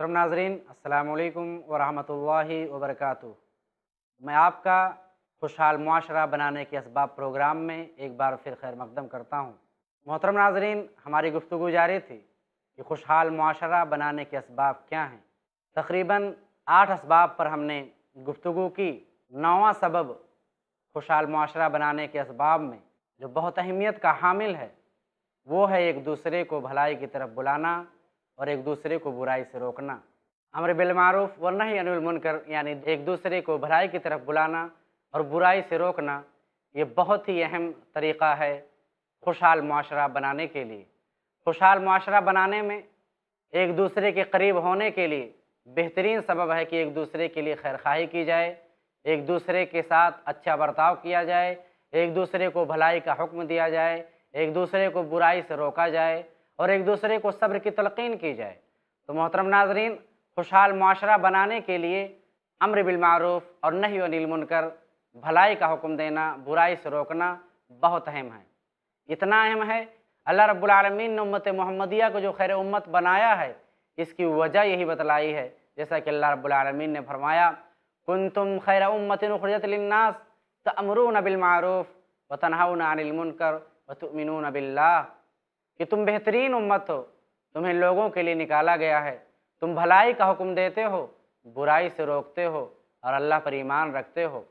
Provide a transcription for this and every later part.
मोहतरम नाजरीन अल्लाम वरहमल वबरक मैं आपका खुशहाल माशरा बनाने के इसबाब प्रोग्राम में एक बार फिर खैर मकदम करता हूँ मोहतरम नाजरीन हमारी गुफ्तु जारी थी कि खुशहाल माशरा बनाने के इसबाब क्या हैं तकरीबन आठ इसबाब पर हमने गुफ्तु की नवा सबब खुशहाल माशरा बनाने के इसबाब में जो बहुत अहमियत का हामिल है वो है एक दूसरे को भलाई की तरफ बुलाना और एक दूसरे को बुराई से रोकना अमर बिलमारूफ व नहीं अनिल मुनकर यानी एक दूसरे को भलाई की तरफ बुलाना और बुराई से रोकना ये बहुत ही अहम तरीक़ा है खुशहाल माशरा बनाने के लिए खुशहाल माशरा बनाने में एक दूसरे के करीब होने के लिए बेहतरीन सबब है कि एक दूसरे के लिए खैर खाही की जाए एक दूसरे के साथ अच्छा बर्ताव किया जाए एक दूसरे को भलाई का हुक्म दिया जाए एक दूसरे को बुराई से रोका जाए और एक दूसरे को सब्र की तलकिन की जाए तो मोहतरम नाजरीन खुशहाल माशरा बनाने के लिए अम्र बिलमूफ और नहीं अनिल मुनकर भलाई का हुक्म देना बुराई से रोकना बहुत अहम है इतना अहम है अल्लाह रब्बुलमीन ने उम्मत मोहम्मदिया को जो खैर उम्मत बनाया है इसकी वजह यही बतलाई है जैसा कि अल्लाह रब्बुलमीन ने फरमाया कुन तुम खैर उम्मत खरजतनास तमरून बिलमारूफ़ व व तुमिन बिल्ला कि तुम बेहतरीन उम्मत हो तुम्हें लोगों के लिए निकाला गया है तुम भलाई का हुक्म देते हो बुराई से रोकते हो और अल्लाह पर ईमान रखते हो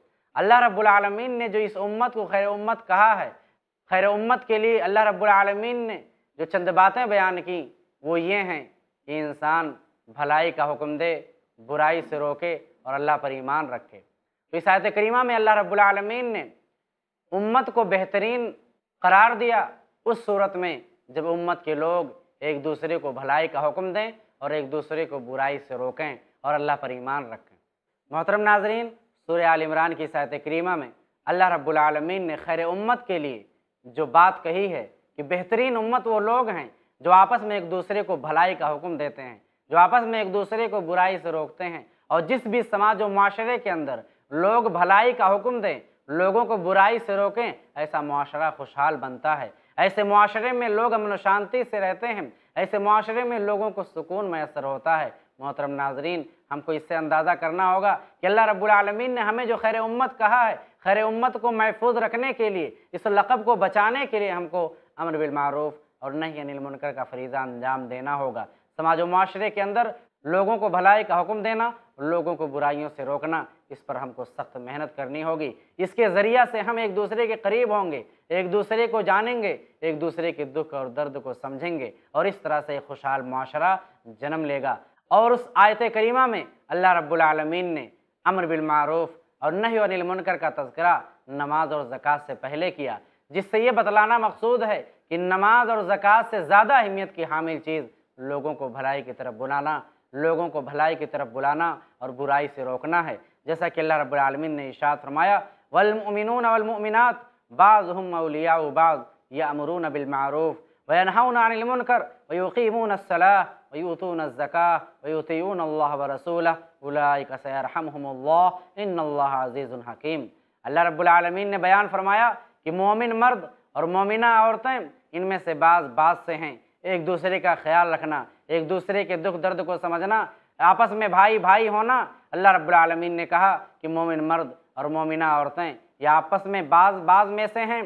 अल्लाह रब्बुल आलमीन ने जो इस उम्मत को खैर उम्मत कहा है खैर उम्मत के लिए अल्लाह रब्बुल आलमीन ने जो चंद बातें बयान की वो ये हैं कि इंसान भलाई का हुक्म दे बुराई से रोके और अल्लाह पर ईमान रखे तो इस आयत करीमा में अल्लाह रब्बुल आलमीन ने उम्मत को बेहतरीन करार दिया उस सूरत में जब उम्मत के लोग एक दूसरे को भलाई का हुक्म दें और एक दूसरे को बुराई से रोकें और अल्लाह पर ईमान रखें मोहतरम नाजरीन सूर्य आल इमरान की सायत करीमा में अल्लाह रब्लमीन ने खैर उम्मत के लिए जो बात कही है कि बेहतरीन उम्मत वो लोग हैं जो आपस में एक दूसरे को भलाई का हुक्म देते हैं जो आपस में एक दूसरे को बुराई से रोकते हैं और जिस भी समाज व माशरे के अंदर लोग भलाई का हुक्म दें लोगों को बुराई से रोकें ऐसा माशरा खुशहाल बनता है ऐसे माशरे में लोग अमन शांति से रहते हैं ऐसे माशरे में लोगों को सुकून मैसर होता है मोहतरम नाजरीन हमको इससे अंदाज़ा करना होगा कि अल्लाह रब्बुलमीन ने हमें जो खैर उम्मत कहा है खैर उम्मत को महफूज रखने के लिए इस लक़ब को बचाने के लिए हमको अमर बिलमारूफ और नहीं अनिल मुनकर का फरीज़ा अंजाम देना होगा समाज व माशरे के अंदर लोगों को भलाई का हुक्म देना लोगों को बुराइयों से रोकना इस पर हमको सख्त मेहनत करनी होगी इसके ज़रिया से हम एक दूसरे के करीब होंगे एक दूसरे को जानेंगे एक दूसरे के दुख और दर्द को समझेंगे और इस तरह से खुशहाल माशरा जन्म लेगा और उस आयत करीमा में अल्लाह रब्लमीन ने अमर बिलमारूफ़ और नही और नीलमनकर का तस्करा नमाज और ज़क़़त से पहले किया जिससे ये बतलाना मकसूद है कि नमाज और ज़क़़त से ज़्यादा अहमियत की हामिल चीज़ लोगों को भलाई की तरफ बुलाना लोगों को भलाई की तरफ बुलाना और बुराई से रोकना है जैसा कि अल्लाह रबालमीन ने इशात फरमाया वलमिन वलमिनत बाज़ हम अलिया या अमरून बिलमारूफ़ वनहाउन कर वयुकीमून सलाह वयूतून ज़का वयुतीयून अल्लाह व रसूलह उलाइक अज़ीज़ुन हकीम अल्लाह रब्बुल आलमीन ने बयान फरमाया कि मोमिन मर्द और मोमिना औरतें इनमें से बाज बाज से हैं एक दूसरे का ख्याल रखना एक दूसरे के दुख दर्द को समझना आपस में भाई भाई होना अल्लाह रब्लमीन ने कहा कि मोमिन मर्द और मोमिना औरतें ये आपस में बाज बाज में से हैं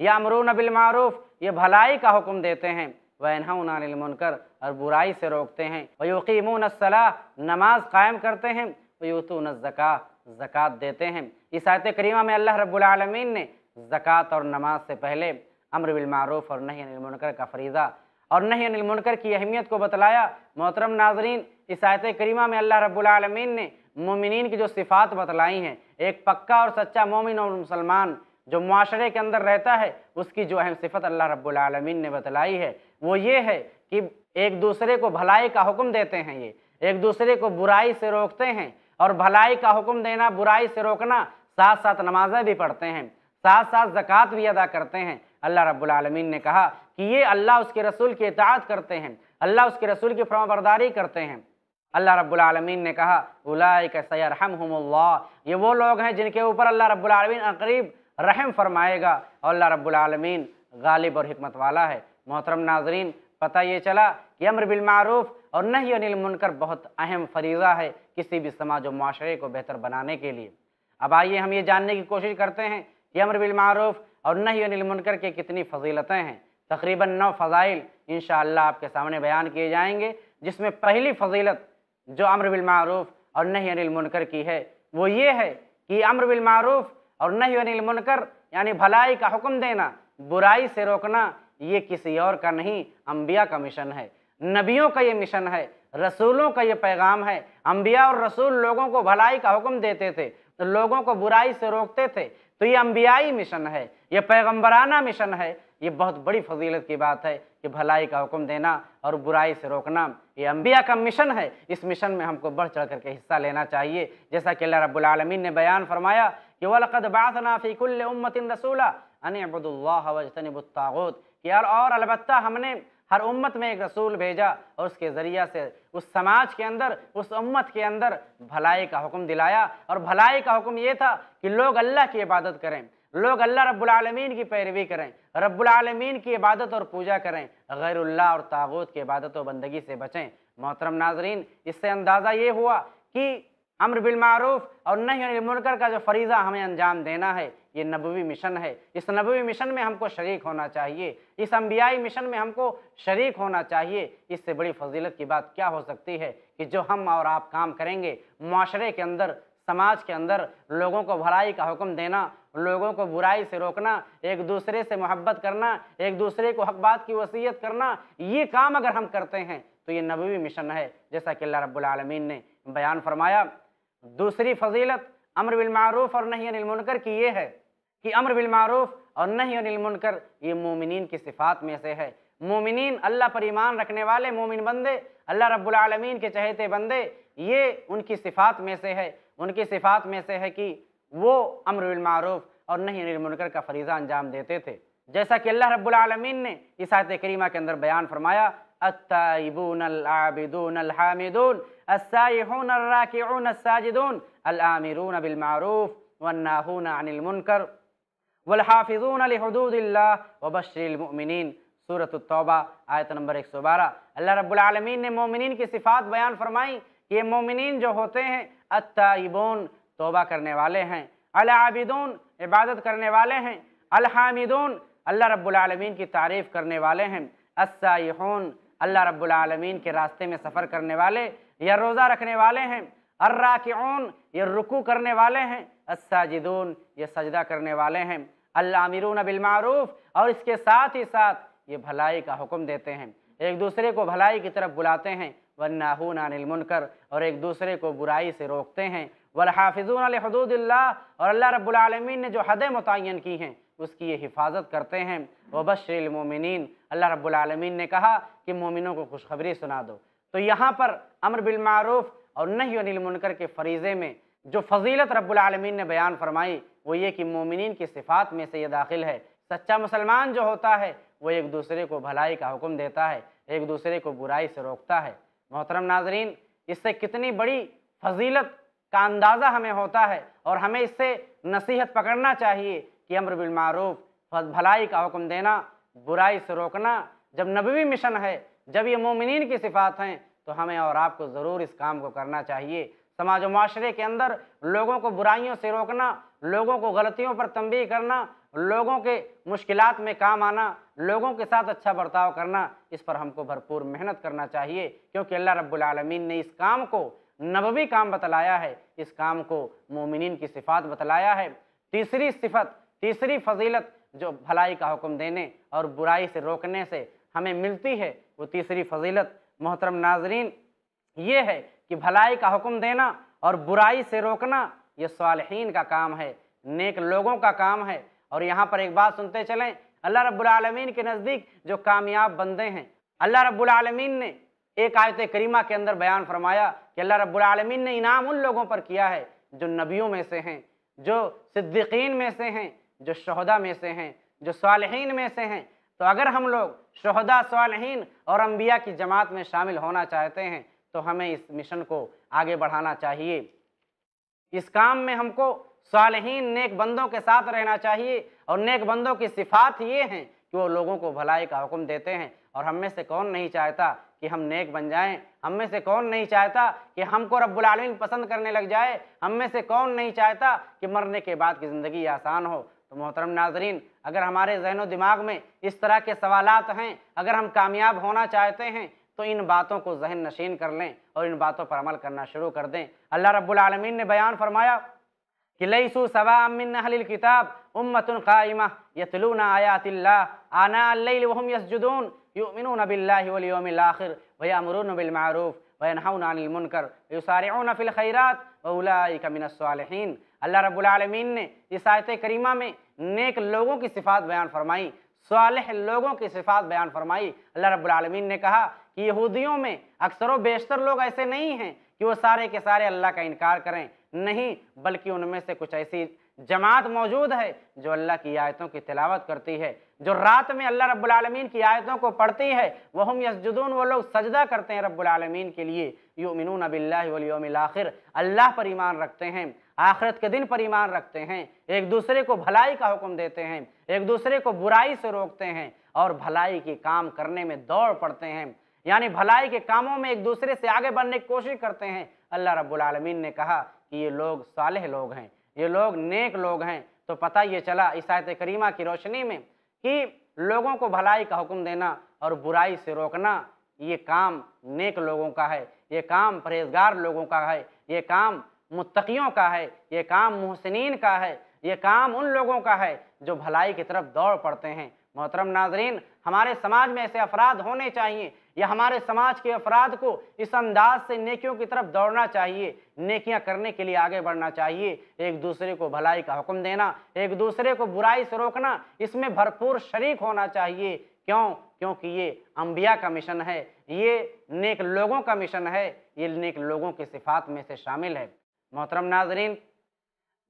या अमरून बिलमारूफ ये भलाई का हुक्म देते हैं वनहाउनकर और बुराई से रोकते हैं वकीमून सलाह नमाज कायम करते हैं न ज़क़ा ज़क़़त देते हैं इस आयत करीमा में अल्लाह रब्लमीन ने ज़क़़त और नमाज से पहले अमर बिलमारूफ और नहीं मुनकर का फरीज़ा और नहीं अनिल मुनकर की अहमियत को बतलाया मोहतरम नाजरीन इस आयत करीमा में अल्लाह रबालमीन ने ममिन की जो सिफ़ात बतलाई हैं एक पक्का और सच्चा मोमिन और मुसलमान जो माशरे के अंदर रहता है उसकी जो अहम सिफत अल्लाह रबालमीन ने बतलाई है वो ये है कि एक दूसरे को भलाई का हुक्म देते हैं ये एक दूसरे को बुराई से रोकते हैं और भलाई का हुक्म देना बुराई से रोकना साथ साथ नमाजें भी पढ़ते हैं साथ साथ जक़ात भी अदा करते हैं अल्लाह रब्बुल रबालमीन ने कहा कि ये अल्लाह उसके रसूल की इतात करते हैं अल्लाह उसके रसूल की फरमाबरदारी करते हैं अल्लाह रब्बुल ने कहा उलाय कसैरहमल्ला ये वो लोग हैं जिनके ऊपर अल्लाह रब्बुल अकरीब रहम फरमाएगा और अल्लाह रब्बुल गालिब और हमत वाला है मोहतरम नाजरीन पता ये चला कि अमर बिलमारूफ़ और नहीं अनिल मुनकर बहुत अहम फरीज़ा है किसी भी समाज और माशरे को बेहतर बनाने के लिए अब आइए हम ये जानने की कोशिश करते हैं कि अमर बिलमारूफ़ और नहीं मुनकर के कितनी फजीलतें हैं तकरीबन नौ फ़ज़ाइल इन आपके सामने बयान किए जाएंगे जिसमें पहली फजीलत जो अम्र बिलमूफ़ और नहीं अनिल मुनकर की है वो ये है कि अम्र बिलमूफ़ और नहीं अनिल मुनकर यानी भलाई का हुक्म देना बुराई से रोकना ये किसी और का नहीं अम्बिया का मिशन है नबियों का ये मिशन है रसूलों का ये पैगाम है अम्बिया और रसूल लोगों को भलाई का हुक्म देते थे तो लोगों को बुराई से रोकते थे तो ये अम्बियाई मिशन है ये पैगम्बराना मिशन है ये बहुत बड़ी फजीलत की बात है कि भलाई का हुक्म देना और बुराई से रोकना ये अम्बिया का मिशन है इस मिशन में हमको बढ़ चढ़ करके हिस्सा लेना चाहिए जैसा कि अल्लाह रब्बुल आलमीन ने बयान फरमाया कि वलकद बातना उम्मतिन रसूला अनबुल्लाह वजतनबुतागोत कि और अलबत् हमने हर उम्मत में एक रसूल भेजा और उसके ज़रिया से उस समाज के अंदर उस उम्मत के अंदर भलाई का हुक्म दिलाया और भलाई का हुक्म ये था कि लोग अल्लाह की इबादत करें लोग अल्लाह रब्लमीन की पैरवी करें रब्लमीन की इबादत और पूजा करें गैरुल्ला और तागूत की इबादत और बंदगी से बचें मोहतरम नाजरीन इससे अंदाज़ा ये हुआ कि अम्र बिलमारूफ और नहीं अनिल मुनकर का जो फरीज़ा हमें अंजाम देना है ये नबवी मिशन है इस नबवी मिशन में हमको शरीक होना चाहिए इस अम्बियाई मिशन में हमको शरीक होना चाहिए इससे बड़ी फजीलत की बात क्या हो सकती है कि जो हम और आप काम करेंगे माशरे के अंदर समाज के अंदर लोगों को भलाई का हुक्म देना लोगों को बुराई से रोकना एक दूसरे से मोहब्बत करना एक दूसरे को हकबात की वसीयत करना ये काम अगर हम करते हैं तो ये नबवी मिशन है जैसा कि अल्लाह रब्बुल आलमीन ने बयान फरमाया दूसरी फजीलत अमर बिलमारूफ और नहीं अनिल मुनकर की ये है कि अमर बिलमारूफ और नहीं अनिल मुनकर ये मोमिन की सिफात में से है मोमिन अल्लाह पर ईमान रखने वाले मोमिन बंदे अल्लाह रब्बुल आलमीन के चहेते बंदे ये उनकी सिफात में से है उनकी सिफात में से है कि वो अमर बिलमूफ और नहीं अनिल मुनकर का फरीज़ा अंजाम देते थे जैसा कि अल्लाह रबालमीन ने इस आयत करीमा के अंदर बयान फरमाया अत्ताइबून सूरत तौबा आयत नंबर ने मोमिन की सिफात बयान फरमाई कि ये मोमिन जो होते हैं अत्ताइबून तोबा करने वाले हैं अलाबिदून इबादत करने वाले हैं अलहामिदून अल्लाह रब्लमीन की तारीफ़ करने वाले हैं असाहून अल्लाह रब्लमीन के रास्ते में सफ़र करने वाले या रोज़ा रखने वाले हैं ओन ये रुकू करने वाले हैं अस्साजिदून ये सजदा करने वाले हैं अल्लामिरून बिलमारूफ और इसके साथ ही साथ ये भलाई का हुक्म देते हैं एक दूसरे को भलाई की तरफ बुलाते हैं वन्नाहून अनिल मुनकर और एक दूसरे को बुराई से रोकते हैं वलहाफिजून हदूदिल्ला और अल्लाह रब्लमीन ने जो हदें मुतन की हैं उसकी ये हिफाजत करते हैं वबशरमिन अल्लाह रब्लमीन ने कहा कि मोमिनों को खुशखबरी सुना दो तो यहाँ पर अमर बिलमूफ़ और नहीं मुनकर के फरीज़े में जो फजीलत रब्लमीन ने बयान फरमाई वो ये कि मोमिन की सिफात में से ये दाखिल है सच्चा मुसलमान जो होता है वो एक दूसरे को भलाई का हुक्म देता है एक दूसरे को बुराई से रोकता है मोहतरम नाजरीन इससे कितनी बड़ी फजीलत का अंदाज़ा हमें होता है और हमें इससे नसीहत पकड़ना चाहिए कि अम्र बिलमारूफ भलाई का हुक्म देना बुराई से रोकना जब नबवी मिशन है जब ये मोमिन की सिफात हैं तो हमें और आपको ज़रूर इस काम को करना चाहिए समाज और माशरे के अंदर लोगों को बुराइयों से रोकना लोगों को गलतियों पर तंबी करना लोगों के मुश्किल में काम आना लोगों के साथ अच्छा बर्ताव करना इस पर हमको भरपूर मेहनत करना चाहिए क्योंकि अल्लाह रब्बुल रबालमीन ने इस काम को नबवी काम बतलाया है इस काम को मोमिन की सिफात बतलाया है तीसरी सिफत तीसरी फजीलत जो भलाई का हुक्म देने और बुराई से रोकने से हमें मिलती है वो तीसरी फजीलत मोहतरम नाजरीन ये है कि भलाई का हुक्म देना और बुराई से रोकना ये सालहीन का काम है नेक लोगों का काम है और यहाँ पर एक बात सुनते चलें अल्लाह रब्बुल रबालमीन के नज़दीक जो कामयाब बंदे हैं अल्लाह रब्बुल रबालमीन ने एक आयत करीमा के अंदर बयान फरमाया कि अल्लाह रब्बुल आलमीन ने इनाम उन लोगों पर किया है जो नबियों में से हैं जो सिद्दीकीन में से हैं जो शहदा में से हैं जो सालहीन में से हैं तो अगर हम लोग शहदा सालहीन और अम्बिया की जमात में शामिल होना चाहते हैं तो हमें इस मिशन को आगे बढ़ाना चाहिए इस काम में हमको सालहीन नेक बंदों के साथ रहना चाहिए और नेक बंदों की सिफात ये हैं कि वो लोगों को भलाई का हुक्म देते हैं और हम में से कौन नहीं चाहता कि हम नेक बन जाएं हम में से कौन नहीं चाहता कि हमको रब्बुल आलमीन पसंद करने लग जाए हम में से कौन नहीं चाहता कि मरने के बाद की ज़िंदगी आसान हो तो मोहतरम नाजरीन अगर हमारे जहनो दिमाग में इस तरह के सवालत हैं अगर हम कामयाब होना चाहते हैं तो इन बातों को जहन नशीन कर लें और इन बातों पर अमल करना शुरू कर दें अल्लाह रब्बुल आलमीन ने बयान फरमाया किलईसु सवामिन अहलिल किताब उम्मतुन काइमा यतलूना आयातिल्लाह आना अल्लैल वहुम यसजुदून युमिनून बिल्लाहि वल यौमिल आखिर व यअमुरून बिल मारूफ व यनहौन अनिल मुनकर व युसारिऊन फिल खैरात व उलाइक मिन सालिहीन अल्लाह रब्बुल आलमीन ने इस आयत करीमा में नेक लोगों की सिफात बयान फरमाई सालह लोगों की सिफात बयान फरमाई अल्लाह रब्बुल आलमीन ने कहा कि यहूदियों में अक्सर व बेशतर लोग ऐसे नहीं हैं कि वो सारे के सारे अल्लाह का इनकार करें नहीं बल्कि उनमें से कुछ ऐसी जमात मौजूद है जो अल्लाह की आयतों की तिलावत करती है जो रात में अल्लाह रब्बुलमीन की आयतों को पढ़ती है वह हम यसजुदून वो लोग सजदा करते हैं रब्बुलमीन के लिए यूमिन अबिल्लाम आखिर अल्लाह पर ईमान रखते हैं आखिरत के दिन पर ईमान रखते हैं एक दूसरे को भलाई का हुक्म देते हैं एक दूसरे को बुराई से रोकते हैं और भलाई के काम करने में दौड़ पड़ते हैं यानी भलाई के कामों में एक दूसरे से आगे बढ़ने की कोशिश करते हैं अल्लाह रब्बुलमीन ने कहा कि ये लोग सालह लोग हैं ये लोग नेक लोग हैं तो पता ये चला इस आयत करीमा की रोशनी में कि लोगों को भलाई का हुक्म देना और बुराई से रोकना ये काम नेक लोगों का है ये काम परहेजगार लोगों का है ये काम मुतकीयों का है ये काम मुहसिन का है ये काम उन लोगों का है जो भलाई की तरफ दौड़ पड़ते हैं मोहतरम नाजरीन हमारे समाज में ऐसे अफराद होने चाहिए या हमारे समाज के अफराद को इस अंदाज से नेकियों की तरफ दौड़ना चाहिए नेकियां करने के लिए आगे बढ़ना चाहिए एक दूसरे को भलाई का हुक्म देना एक दूसरे को बुराई से रोकना इसमें भरपूर शरीक होना चाहिए क्यों क्योंकि ये अम्बिया का मिशन है ये नेक लोगों का मिशन है ये नेक लोगों की सिफात में से शामिल है मोहतरम नाजरीन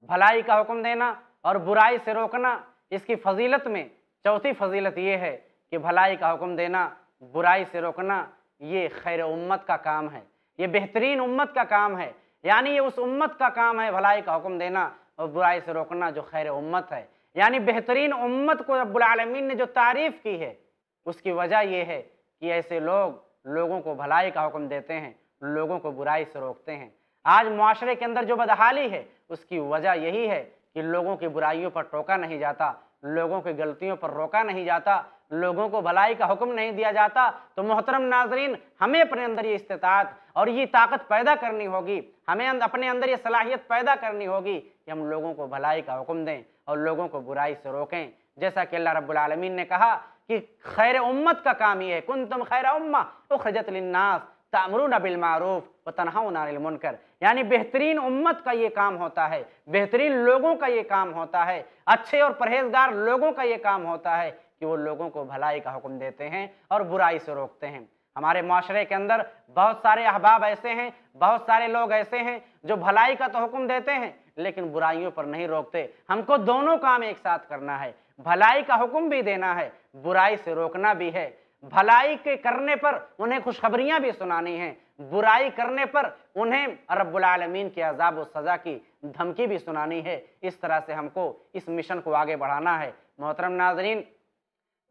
भलाई का हुक्म देना और बुराई से रोकना इसकी फजीलत में चौथी फजीलत ये है कि भलाई का हुक्म देना बुराई से रोकना ये खैर उम्मत का काम है ये बेहतरीन उम्मत का काम है यानी ये उस उम्मत का काम है भलाई का हुक्म देना और बुराई से रोकना जो खैर उम्मत है यानी बेहतरीन उम्मत को रब्लमीन ने जो तारीफ़ की है उसकी वजह यह है कि ऐसे लोग लोगों को भलाई का हुक्म देते हैं लोगों को बुराई से रोकते हैं आज माशरे के अंदर जो बदहाली है उसकी वजह यही है कि लोगों की बुराइयों पर टोका नहीं जाता लोगों की गलतियों पर रोका नहीं जाता लोगों को भलाई का हुक्म नहीं दिया जाता तो मोहतरम नाजरीन हमें अपने अंदर ये इस्तात और ये ताकत पैदा करनी होगी हमें अं-, अपने अंदर ये सलाहियत पैदा करनी होगी कि हम लोगों को भलाई का हुक्म दें और लोगों को बुराई से रोकें जैसा कि अल्लाह रब्लमीन ने कहा कि खैर उम्मत का काम ये है कुन तुम खैर उम्मा तो लिन्नास तामरून नबिलमूफ व नारिलमकर यानी बेहतरीन उम्मत का ये काम होता है बेहतरीन लोगों का ये काम होता है अच्छे और परहेजगार लोगों का ये काम होता है कि वो लोगों को भलाई का हुक्म देते हैं और बुराई से रोकते हैं हमारे माशरे के अंदर बहुत सारे अहबाब ऐसे हैं बहुत सारे लोग ऐसे हैं जो भलाई का तो हुक्म देते हैं लेकिन बुराइयों पर नहीं रोकते हमको दोनों काम एक साथ करना है भलाई का हुक्म भी देना है बुराई से रोकना भी है भलाई के करने पर उन्हें खुशखबरियाँ भी सुनानी हैं बुराई करने पर उन्हें रब्बुलमीन के अजाब व सज़ा की धमकी भी सुनानी है इस तरह से हमको इस मिशन को आगे बढ़ाना है मोहतरम नाजरीन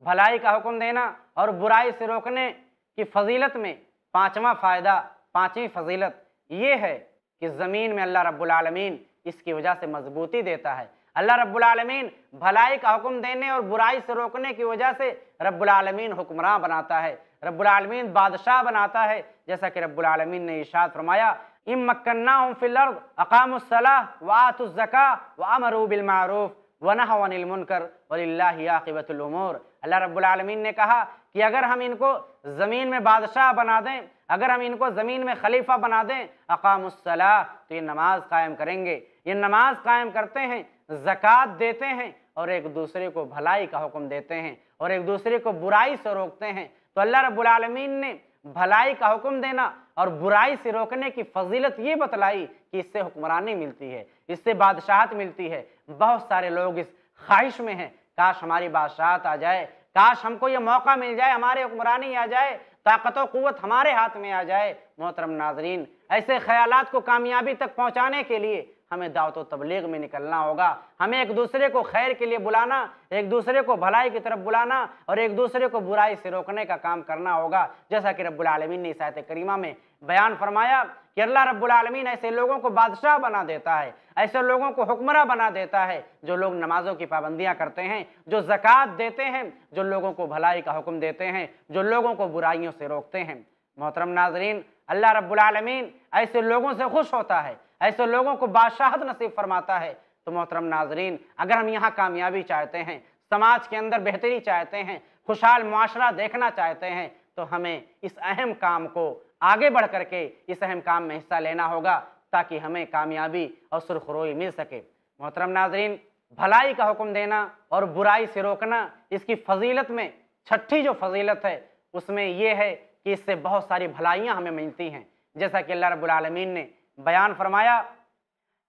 भलाई का हुक्म देना और बुराई से रोकने की फजीलत में पांचवा फ़ायदा पांचवी फजीलत ये है कि ज़मीन में अल्लाह रब्बुलमीन इसकी वजह से मजबूती देता है अल्लाह रब्बुलमीन भलाई का हुक्म देने और बुराई से रोकने की वजह से रब्बुलमीन हुक्मरान बनाता है रब्बुलमीन बादशाह बनाता है जैसा कि रब्बुलमीन ने इशाद फरमाया इम मक्न्ना फिलर्द अकामसला वातुज़का व अमरूबिलमूफ़ वनह वनमुनकर वल्लाबतमूर अल्लाह रब्बुल आलमीन ने कहा कि अगर हम इनको ज़मीन में बादशाह बना दें अगर हम इनको ज़मीन में खलीफा बना दें अकामसला तो ये नमाज कायम करेंगे ये नमाज कायम करते हैं ज़क़़त देते हैं और एक दूसरे को भलाई का हुक्म देते हैं और एक दूसरे को बुराई से रोकते हैं तो अल्लाह रब्बुल आलमीन ने भलाई का हुक्म देना और बुराई से रोकने की फजीलत ये बतलाई कि इससे हुक्मरानी मिलती है इससे बादशाहत मिलती है बहुत सारे लोग इस ख्वाहिश में हैं काश हमारी बादशाहत आ जाए काश हमको ये मौका मिल जाए हमारे हुक्मरानी आ जाए ताकत क़वत हमारे हाथ में आ जाए मोहतरम नाजरीन ऐसे ख्यालात को कामयाबी तक पहुँचाने के लिए हमें दावत तबलीग में निकलना होगा हमें एक दूसरे को खैर के लिए बुलाना एक दूसरे को भलाई की तरफ बुलाना और एक दूसरे को बुराई से रोकने का काम करना होगा जैसा कि रब्बुल आलमीन ने इसायत करीमा में बयान फरमाया कि अल्लाह रब्बुल आलमीन ऐसे लोगों को बादशाह बना देता है ऐसे लोगों को हुक्मरा बना देता है जो लोग नमाजों की पाबंदियां करते हैं जो जक़ात देते हैं जो लोगों को भलाई का हुक्म देते हैं जो लोगों को बुराइयों से रोकते हैं मोहतरम नाजरीन अल्लाह रब्बुल आलमीन ऐसे लोगों से खुश होता है ऐसे लोगों को बादशाहत नसीब फरमाता है तो मोहतरम नाजरीन अगर हम यहाँ कामयाबी चाहते हैं समाज के अंदर बेहतरी चाहते हैं खुशहाल माशरा देखना चाहते हैं तो हमें इस अहम काम को आगे बढ़ करके इस अहम काम में हिस्सा लेना होगा ताकि हमें कामयाबी और सुरखरोई मिल सके मोहतरम नाजरीन भलाई का हुक्म देना और बुराई से रोकना इसकी फजीलत में छठी जो फजीलत है उसमें यह है कि इससे बहुत सारी भलाइयाँ हमें मिलती हैं जैसा कि अल्लाह रबालमीन ने बयान फरमाया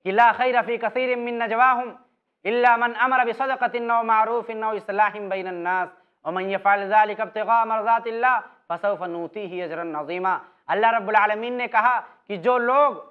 कि ला खैर रफ़ी कसर मिन नजवाहम इलामन अमर बसदक़िन मारूफ़ इन इसलाम बैनन्नास और मन फ़ालकब तगा मरजात फ़सौफ़नूती ही अजरन नजीमा अल्लाह रब्बुल आलमीन ने कहा कि जो लोग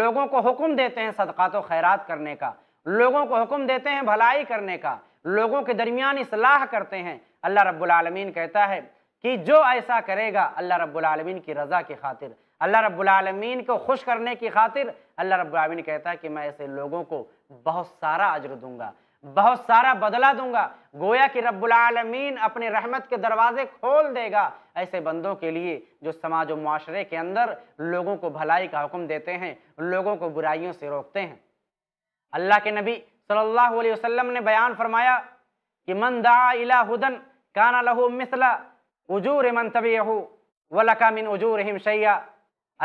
लोगों को हुक्म देते हैं सदक़ात तो खैरत खैरात करने का लोगों को हुक्म देते हैं भलाई करने का लोगों के दरमियान इसलाह करते हैं अल्लाह रब्बुल आलमीन कहता है कि जो ऐसा करेगा अल्लाह रब्बुल आलमीन की रज़ा की खातिर अल्लाह रब्बुल आलमीन को खुश करने की खातिर अल्लाह रब्बुल आलमीन कहता है कि मैं ऐसे लोगों को बहुत सारा अजर दूंगा बहुत सारा बदला दूंगा गोया कि रब्बुल आलमीन अपने रहमत के दरवाजे खोल देगा ऐसे बंदों के लिए जो समाज और माशरे के अंदर लोगों को भलाई का हुक्म देते हैं लोगों को बुराइयों से रोकते हैं अल्लाह के नबी सल्लल्लाहु अलैहि वसल्लम ने बयान फरमाया कि मन दा इला हुदन काना लहू मिसला उजूर मन तबी वलका मिन उजूर हिम शैया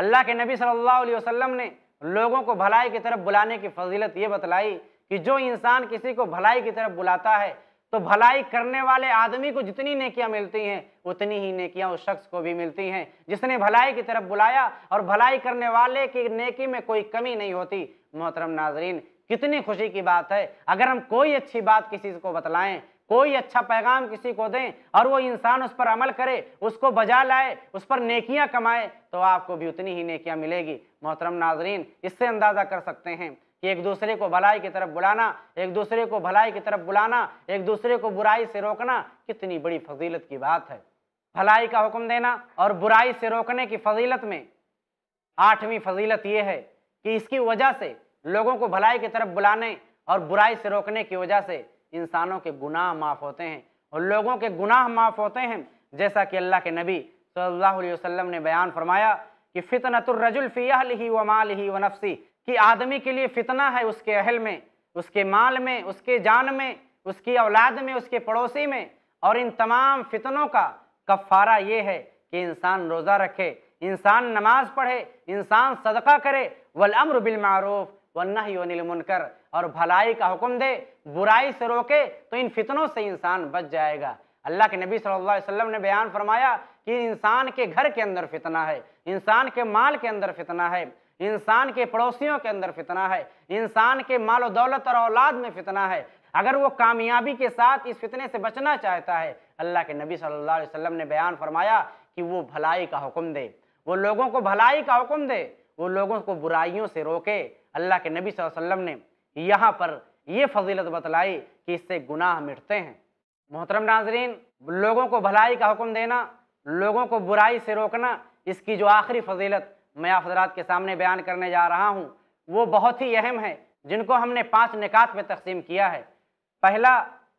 अल्लाह के नबी सल्लल्लाहु अलैहि वसल्लम ने लोगों को भलाई की तरफ बुलाने की फजीलत ये बतलाई कि जो इंसान किसी को भलाई की तरफ बुलाता है तो भलाई करने वाले आदमी को जितनी नेकियां मिलती हैं उतनी ही नेकियां उस शख्स को भी मिलती हैं जिसने भलाई की तरफ बुलाया और भलाई करने वाले की नेकी में कोई कमी नहीं होती मोहतरम नाजरीन कितनी खुशी की बात है अगर हम कोई अच्छी बात किसी को बतलाएं कोई अच्छा पैगाम किसी को दें और वो इंसान उस पर अमल करे उसको बजा लाए उस पर नेकियां कमाए तो आपको भी उतनी ही नेकियां मिलेगी मोहतरम नाजरीन इससे अंदाज़ा कर सकते हैं कि एक दूसरे को भलाई की तरफ बुलाना एक दूसरे को भलाई की तरफ बुलाना एक दूसरे को बुराई से रोकना कितनी बड़ी फजीलत की बात है भलाई का हुक्म देना और बुराई से रोकने की फजीलत में आठवीं फजीलत यह है कि इसकी वजह से लोगों को भलाई की तरफ बुलाने और बुराई से रोकने की वजह से इंसानों के गुनाह माफ़ होते हैं और लोगों के गुनाह माफ़ होते हैं जैसा कि अल्लाह के नबी सल्लल्लाहु अलैहि वसल्लम ने बयान फरमाया कि फ़ितनतुर्रजुल फ़िया लिही व माल ही व नफसी कि आदमी के लिए फितना है उसके अहल में उसके माल में उसके जान में उसकी औलाद में उसके पड़ोसी में और इन तमाम फितनों का कफ़ारा ये है कि इंसान रोज़ा रखे इंसान नमाज पढ़े इंसान सदका करे वल अम्र बिलमारूफ मुनकर और भलाई का हुक्म दे बुराई से रोके तो इन फितनों से इंसान बच जाएगा अल्लाह के नबी सल्लल्लाहु अलैहि वसल्लम ने बयान फरमाया कि इंसान के घर के अंदर फितना है इंसान के माल के अंदर फितना है इंसान के पड़ोसियों के अंदर फितना है इंसान के माल दौलत और औलाद में फितना है अगर वो कामयाबी के साथ इस फितने से बचना चाहता है अल्लाह के नबी सल्लल्लाहु अलैहि वसल्लम ने बयान फरमाया कि वो भलाई का हुक्म दे वो लोगों को भलाई का हुक्म दे वो लोगों को बुराइयों से रोके अल्लाह के नबी वसल्लम ने यहाँ पर ये फजीलत बतलाई कि इससे गुनाह मिटते हैं मोहतरम नाजरीन लोगों को भलाई का हुक्म देना लोगों को बुराई से रोकना इसकी जो आखिरी फजीलत मैं आप हजरात के सामने बयान करने जा रहा हूँ वो बहुत ही अहम है जिनको हमने पाँच निकात में तकसीम किया है पहला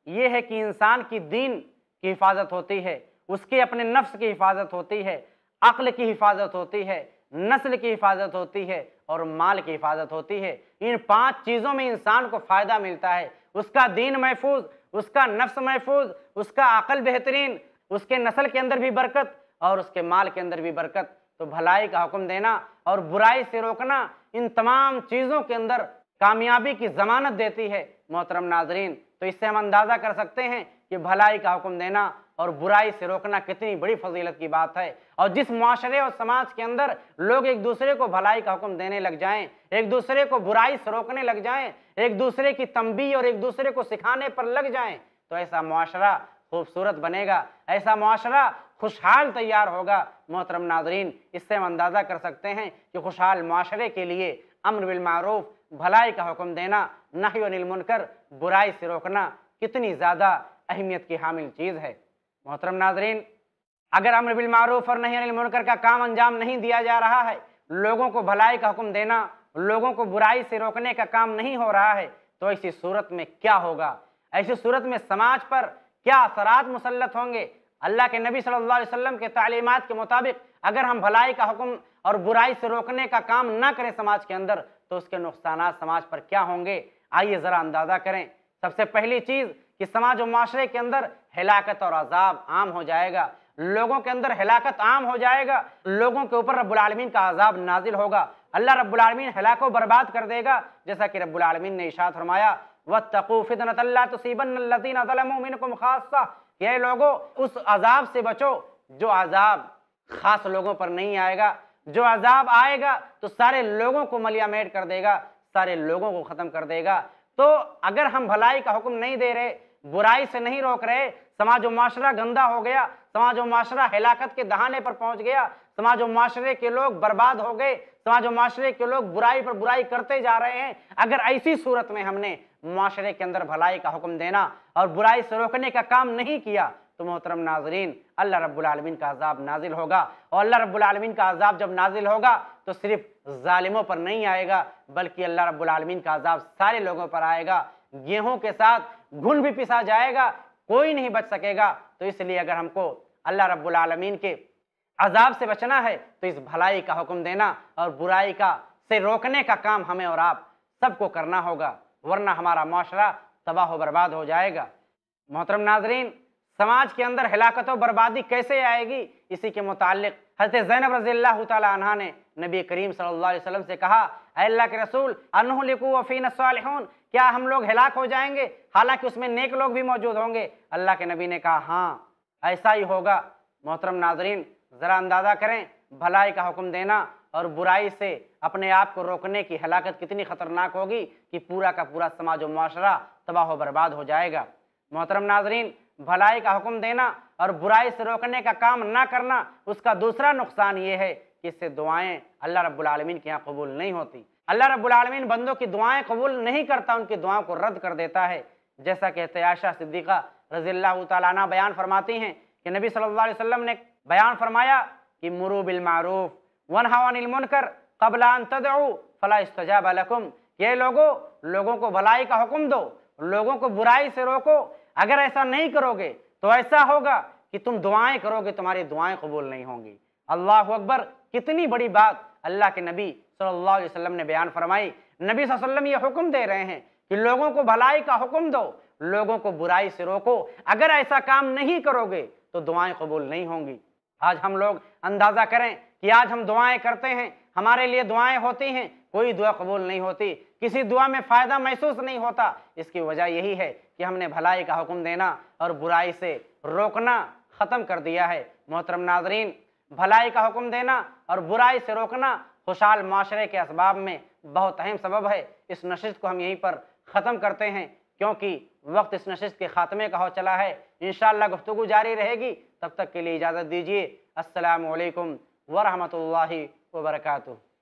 ये है कि इंसान की दीन की हिफाजत होती है उसके अपने नफ्स की हिफाजत होती है अक्ल की हिफाजत होती है नस्ल की हिफाजत होती है और माल की हिफाजत होती है इन पांच चीज़ों में इंसान को फ़ायदा मिलता है उसका दीन महफूज उसका नफ्स महफूज उसका अकल बेहतरीन उसके नस्ल के अंदर भी बरकत और उसके माल के अंदर भी बरकत तो भलाई का हुक्म देना और बुराई से रोकना इन तमाम चीज़ों के अंदर कामयाबी की जमानत देती है मोहतरम नाजरीन तो इससे हम अंदाज़ा कर सकते हैं कि भलाई का हुक्म देना और बुराई से रोकना कितनी बड़ी फजीलत की बात है और जिस माशरे और समाज के अंदर लोग एक दूसरे को भलाई का हुक्म देने लग जाएं, एक दूसरे को बुराई से रोकने लग जाएं, एक दूसरे की तंबी और एक दूसरे को सिखाने पर लग जाएं, तो ऐसा माशरा खूबसूरत बनेगा ऐसा माशरा खुशहाल तैयार होगा मोहतरम नाजरीन इससे हम अंदाज़ा कर सकते हैं कि खुशहाल माशरे के लिए अमन बिलमूफ भलाई का हुक्म देना नाहियोनकर बुराई से रोकना कितनी ज़्यादा अहमियत की हामिल चीज़ है मोहतरम नाजरीन अगर अमन बिलमूफ और नाहियोनकर का काम अंजाम नहीं दिया जा रहा है लोगों को भलाई का हुक्म देना लोगों को बुराई से रोकने का काम नहीं हो रहा है तो ऐसी सूरत में क्या होगा ऐसी सूरत में समाज पर क्या असरात मुसलत होंगे अल्लाह के नबी सल्लल्लाहु अलैहि वसल्लम के तलीमत के मुताबिक अगर हम भलाई का हुक्म और बुराई से रोकने का काम ना करें समाज के अंदर तो उसके नुकसान समाज पर क्या होंगे आइए ज़रा अंदाज़ा करें सबसे पहली चीज़ कि समाज और माशरे के अंदर हिलाकत और अजाब आम हो जाएगा लोगों के अंदर हिलाकत आम हो जाएगा लोगों के ऊपर रब्बुलमीन का अजाब नाजिल होगा अल्लाह रब्बुलमीन हिला को बर्बाद कर देगा जैसा कि रब्बुलमीन ने इशात फरमाया व खासा यह उस अजाब से बचो जो अजाब खास लोगों पर नहीं आएगा जो अजाब आएगा तो सारे लोगों को मलियामेट कर देगा सारे लोगों को ख़त्म कर देगा तो अगर हम भलाई का हुक्म नहीं दे रहे बुराई से नहीं रोक रहे समाज माशरा गंदा हो गया समाज माशरा हिलाकत के दहाने पर पहुंच गया समाज माशरे के लोग बर्बाद हो गए समाज माशरे के लोग बुराई पर बुराई करते जा रहे हैं अगर ऐसी सूरत में हमने माशरे के अंदर भलाई का हुक्म देना और बुराई से रोकने का काम नहीं किया तो मोहतरम नाजरीन अल्लाह रब्बुलमीन का अजाब नाजिल होगा और अल्लाह रब्बुलमीन का अजाब जब नाजिल होगा तो सिर्फ ालिमों पर नहीं आएगा बल्कि अल्लाह रब्बुलमीन का अजाब सारे लोगों पर आएगा गेहूँ के साथ घुन भी पिसा जाएगा कोई नहीं बच सकेगा तो इसलिए अगर हमको अल्लाह रब्बुलमीन के अजाब से बचना है तो इस भलाई का हुक्म देना और बुराई का से रोकने का काम हमें और आप सबको करना होगा वरना हमारा माशरा तबाह बर्बाद हो जाएगा मोहतरम नाजरीन समाज के अंदर हलाकत व बर्बादी कैसे आएगी इसी के मुतालिक हजरत जैनब रजील्ला तहा ने नबी करीम सल्लल्लाहु अलैहि वसल्लम से कहा अल्लाह के रसूल अनहलिकू वफ़ीन क्या हम लोग हलाक हो जाएंगे हालांकि उसमें नेक लोग भी मौजूद होंगे अल्लाह के नबी ने कहा हाँ ऐसा ही होगा मोहतरम नाजरीन ज़रा अंदाज़ा करें भलाई का हुक्म देना और बुराई से अपने आप को रोकने की हलाकत कितनी खतरनाक होगी कि पूरा का पूरा समाज और माशरा तबाह व बर्बाद हो जाएगा मोहतरम नाजरीन भलाई का हुक्म देना और बुराई से रोकने का काम ना करना उसका दूसरा नुकसान ये है कि इससे दुआएं अल्लाह रब्बुल रबालमीन के यहाँ कबूल नहीं होती अल्लाह रब्बुल बंदों की दुआएं कबूल नहीं करता उनकी दुआओं को रद्द कर देता है जैसा कि एहतियाशा सिद्दीक़ा रजील्ला तला बयान फरमाती हैं कि नबी सल्लल्लाहु अलैहि वसल्लम ने बयान फरमाया कि मुरू बिल मारूफ वन हवानिल मुनकर कबला तदऊ फला इस्तजाब अलकुम ये लोगों लोगों को भलाई का हुक्म दो लोगों को बुराई से रोको अगर ऐसा नहीं करोगे तो ऐसा होगा कि तुम दुआएं करोगे तुम्हारी दुआएं कबूल नहीं होंगी अल्लाह अकबर कितनी बड़ी बात अल्लाह के नबी सल्लल्लाहु अलैहि वसल्लम ने बयान फरमाई नबी वसल्लम ये हुक्म दे रहे हैं कि लोगों को भलाई का हुक्म दो लोगों को बुराई से रोको अगर ऐसा काम नहीं करोगे तो दुआएं कबूल नहीं होंगी आज हम लोग अंदाज़ा करें कि आज हम दुआएं करते हैं हमारे लिए दुआएं होती हैं कोई दुआ कबूल नहीं होती किसी दुआ में फ़ायदा महसूस नहीं होता इसकी वजह यही है कि हमने भलाई का हुक्म देना और बुराई से रोकना ख़त्म कर दिया है मोहतरम नाजरीन भलाई का हुक्म देना और बुराई से रोकना खुशहाल माशरे के इसबाब में बहुत अहम सबब है इस नशिस्त को हम यहीं पर ख़त्म करते हैं क्योंकि वक्त इस नशिस्त के खात्मे का हो चला है इन गुफ्तु जारी रहेगी तब तक के लिए इजाज़त दीजिए असलकम वरहमल wabarakatuh.